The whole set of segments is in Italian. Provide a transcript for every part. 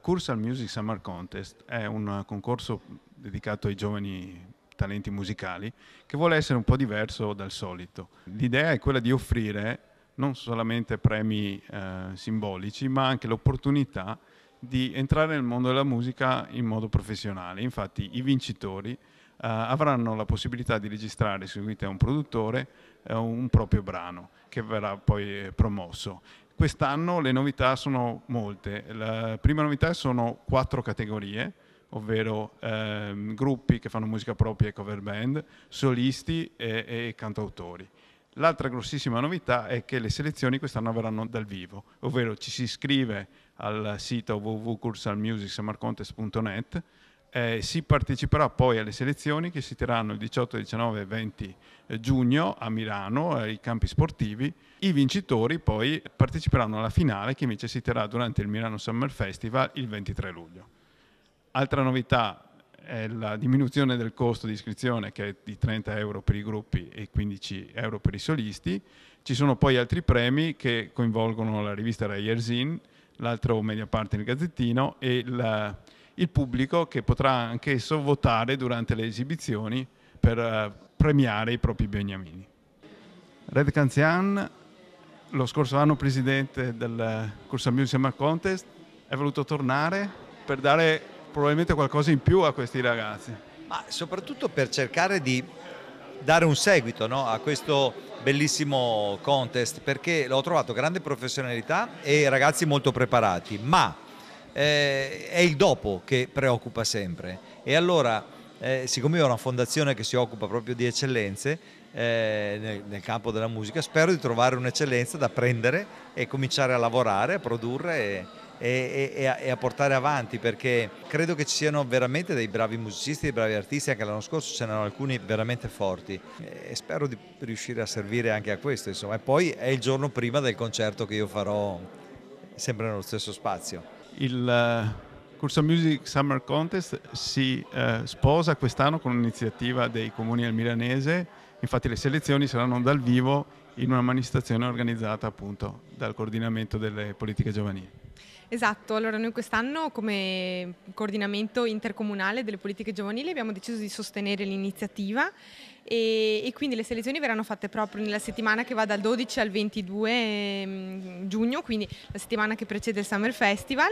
Cursal Music Summer Contest è un concorso dedicato ai giovani talenti musicali che vuole essere un po' diverso dal solito. L'idea è quella di offrire non solamente premi eh, simbolici, ma anche l'opportunità di entrare nel mondo della musica in modo professionale. Infatti i vincitori eh, avranno la possibilità di registrare, seguite a un produttore, eh, un proprio brano che verrà poi eh, promosso Quest'anno le novità sono molte. La prima novità sono quattro categorie, ovvero ehm, gruppi che fanno musica propria e cover band, solisti e, e cantautori. L'altra grossissima novità è che le selezioni quest'anno verranno dal vivo, ovvero ci si iscrive al sito www.cursalmusicsamarcontest.net eh, si parteciperà poi alle selezioni che si terranno il 18, 19 e 20 eh, giugno a Milano, ai eh, campi sportivi. I vincitori poi parteciperanno alla finale che invece si terrà durante il Milano Summer Festival il 23 luglio. Altra novità è la diminuzione del costo di iscrizione che è di 30 euro per i gruppi e 15 euro per i solisti. Ci sono poi altri premi che coinvolgono la rivista Rai Erzin, l'altro Media Partner Gazzettino e la il pubblico che potrà anch'esso votare durante le esibizioni per eh, premiare i propri beniamini. Red Canzian, lo scorso anno presidente del Cursa Museum Art Contest, è voluto tornare per dare probabilmente qualcosa in più a questi ragazzi. Ma soprattutto per cercare di dare un seguito no, a questo bellissimo contest perché l'ho trovato grande professionalità e ragazzi molto preparati, ma eh, è il dopo che preoccupa sempre. E allora, eh, siccome io ho una fondazione che si occupa proprio di eccellenze eh, nel, nel, campo della musica, spero di trovare un'eccellenza da prendere e cominciare a lavorare, a produrre e, e, e, a, e, a, portare avanti perché credo che ci siano veramente dei bravi musicisti, dei bravi artisti, anche l'anno scorso ce n'erano alcuni veramente forti e spero di riuscire a servire anche a questo. Insomma. E poi è il giorno prima del concerto che io farò sempre nello stesso spazio il eh, Curso Music Summer Contest si eh, sposa quest'anno con un'iniziativa dei comuni al Milanese, infatti le selezioni saranno dal vivo in una manifestazione organizzata appunto dal coordinamento delle politiche giovanili. Esatto, allora noi quest'anno come coordinamento intercomunale delle politiche giovanili abbiamo deciso di sostenere l'iniziativa e, e, quindi le selezioni verranno fatte proprio nella settimana che va dal 12 al 22 ehm, giugno, quindi la settimana che precede il Summer Festival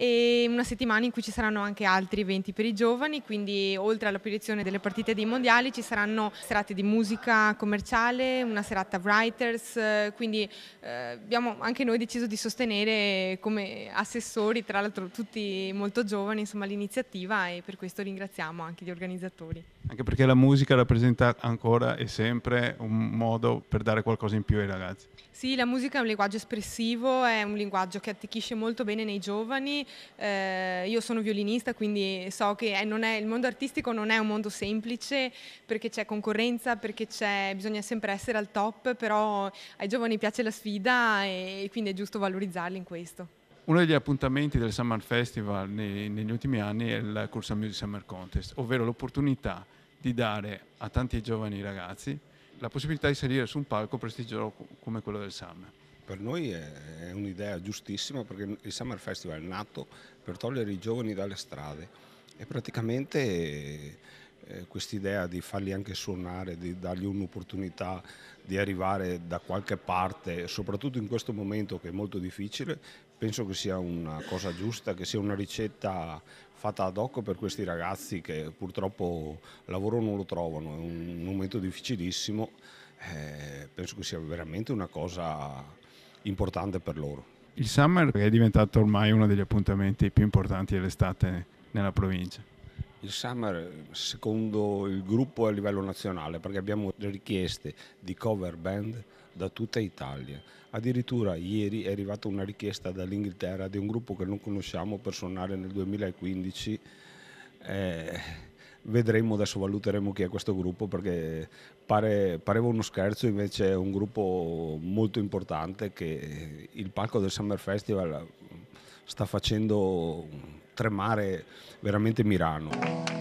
e una settimana in cui ci saranno anche altri eventi per i giovani, quindi oltre alla proiezione delle partite dei mondiali ci saranno serate di musica commerciale, una serata writers, eh, quindi eh, abbiamo anche noi deciso di sostenere come assessori, tra l'altro tutti molto giovani, insomma l'iniziativa e per questo ringraziamo anche gli organizzatori. Anche perché la musica rappresenta diventa ancora e sempre un modo per dare qualcosa in più ai ragazzi. Sì, la musica è un linguaggio espressivo, è un linguaggio che attecchisce molto bene nei giovani. Eh, io sono violinista, quindi so che è, è, il mondo artistico non è un mondo semplice perché c'è concorrenza, perché c'è, bisogna sempre essere al top, però ai giovani piace la sfida e quindi è giusto valorizzarli in questo. Uno degli appuntamenti del Summer Festival nei, negli ultimi anni è il Corsa Music Summer Contest, ovvero l'opportunità di dare a tanti giovani ragazzi la possibilità di salire su un palco prestigioso come quello del Summer. Per noi è un'idea giustissima perché il Summer Festival è nato per togliere i giovani dalle strade e praticamente eh, quest'idea di farli anche suonare, di dargli un'opportunità di arrivare da qualche parte, soprattutto in questo momento che è molto difficile, penso che sia una cosa giusta, che sia una ricetta fatta ad hoc per questi ragazzi che purtroppo lavoro non lo trovano, è un momento difficilissimo, eh, penso che sia veramente una cosa importante per loro. Il summer è diventato ormai uno degli appuntamenti più importanti dell'estate nella provincia. Il Summer secondo il gruppo è a livello nazionale perché abbiamo richieste di cover band da tutta Italia. Addirittura ieri è arrivata una richiesta dall'Inghilterra di un gruppo che non conosciamo per suonare nel 2015. Eh, vedremo, adesso valuteremo chi è questo gruppo perché pare, pareva uno scherzo, invece è un gruppo molto importante che il palco del Summer Festival sta facendo tremare veramente Milano.